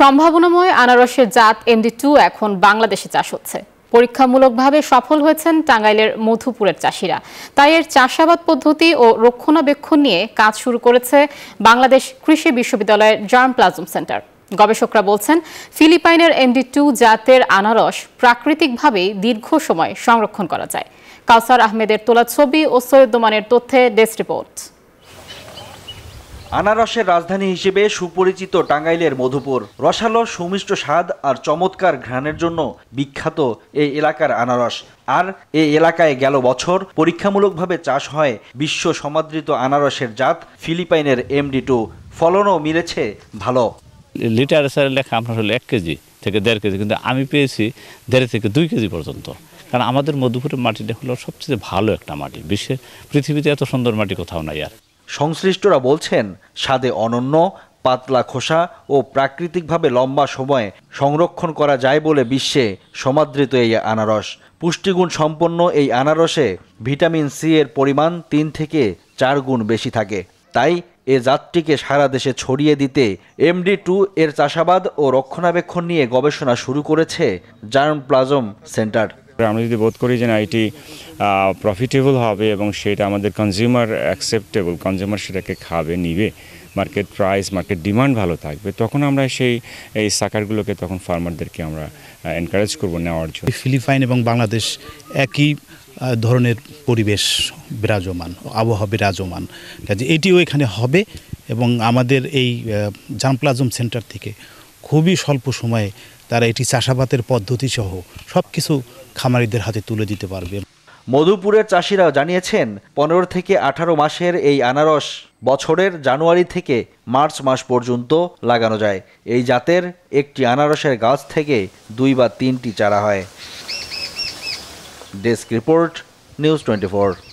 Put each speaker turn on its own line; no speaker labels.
সম্ভাবনাময় আনারসের জাত এমডি টু এখন বাংলাদেশে চাষ হচ্ছে পরীক্ষামূলকভাবে সফল হয়েছেন টাঙ্গাইলের মধুপুরের চাষিরা তাই এর চাষাবাদ পদ্ধতি ও রক্ষণাবেক্ষণ নিয়ে কাজ শুরু করেছে বাংলাদেশ কৃষি বিশ্ববিদ্যালয়ের জার্ম প্লাজম সেন্টার গবেষকরা বলছেন ফিলিপাইনের এমডি টু জাতের আনারস প্রাকৃতিকভাবেই দীর্ঘ সময় সংরক্ষণ করা যায় কাউসার আহমেদের তোলা ছবি ও সৈয়দ তথ্যে ডেস্ক রিপোর্ট
আনারসের রাজধানী হিসেবে সুপরিচিত টাঙ্গাইলের মধুপুর রসালো সুমিষ্ট স্বাদ আর চমৎকার ঘ্রাণের জন্য বিখ্যাত এই এলাকার আনারস আর এই এলাকায় গেল বছর পরীক্ষামূলকভাবে চাষ হয় বিশ্ব সমাদৃত আনারসের জাত ফিলিপাইনের এমডি টু ফলনও মিলেছে
ভালো লিটার লেখা আপনার হলো এক কেজি থেকে দেড় কেজি কিন্তু আমি পেয়েছি দেড় থেকে দুই কেজি পর্যন্ত কারণ আমাদের মধুপুরের মাটিটা হলো সবচেয়ে ভালো একটা মাটি বিশ্বের পৃথিবীতে এত সুন্দর মাটি কোথাও নাই আর সংশ্লিষ্টরা বলছেন স্বাদে অনন্য পাতলা খোসা ও প্রাকৃতিকভাবে
লম্বা সময়ে সংরক্ষণ করা যায় বলে বিশ্বে সমাদৃত এই আনারস পুষ্টিগুণ সম্পন্ন এই আনারসে ভিটামিন সি এর পরিমাণ তিন থেকে চার গুণ বেশি থাকে তাই এ জাতটিকে সারা দেশে ছড়িয়ে দিতে এমডি টু এর চাষাবাদ
ও রক্ষণাবেক্ষণ নিয়ে গবেষণা শুরু করেছে জার্ম প্লাজম সেন্টার আমরা যদি বোধ করি যে না এটি প্রফিটেবল হবে এবং সেটা আমাদের কনজিউমার অ্যাকসেপ্টেবল কনজিউমার সেটাকে খাবে নিবে মার্কেট প্রাইস মার্কেট ডিমান্ড ভালো থাকবে তখন আমরা সেই এই সাকারগুলোকে তখন ফার্মারদেরকে আমরা এনকারেজ করব নেওয়ার জন্য
ফিলিপাইন এবং বাংলাদেশ একই ধরনের পরিবেশ বিরাজমান আবহাওয়া বিরাজমান কাজে এটিও এখানে হবে এবং আমাদের এই জামপ্লাজম সেন্টার থেকে খুবই স্বল্প সময়ে তারা এটি চাষাবাদের পদ্ধতি সহ সব কিছু খামারিদের হাতে তুলে দিতে পারবে
মধুপুরের চাষিরা জানিয়েছেন পনেরো থেকে আঠারো মাসের এই আনারস বছরের জানুয়ারি থেকে মার্চ মাস পর্যন্ত লাগানো যায় এই জাতের একটি আনারসের গাছ থেকে দুই বা তিনটি চারা হয় ডেস্ক রিপোর্ট নিউজ টোয়েন্টি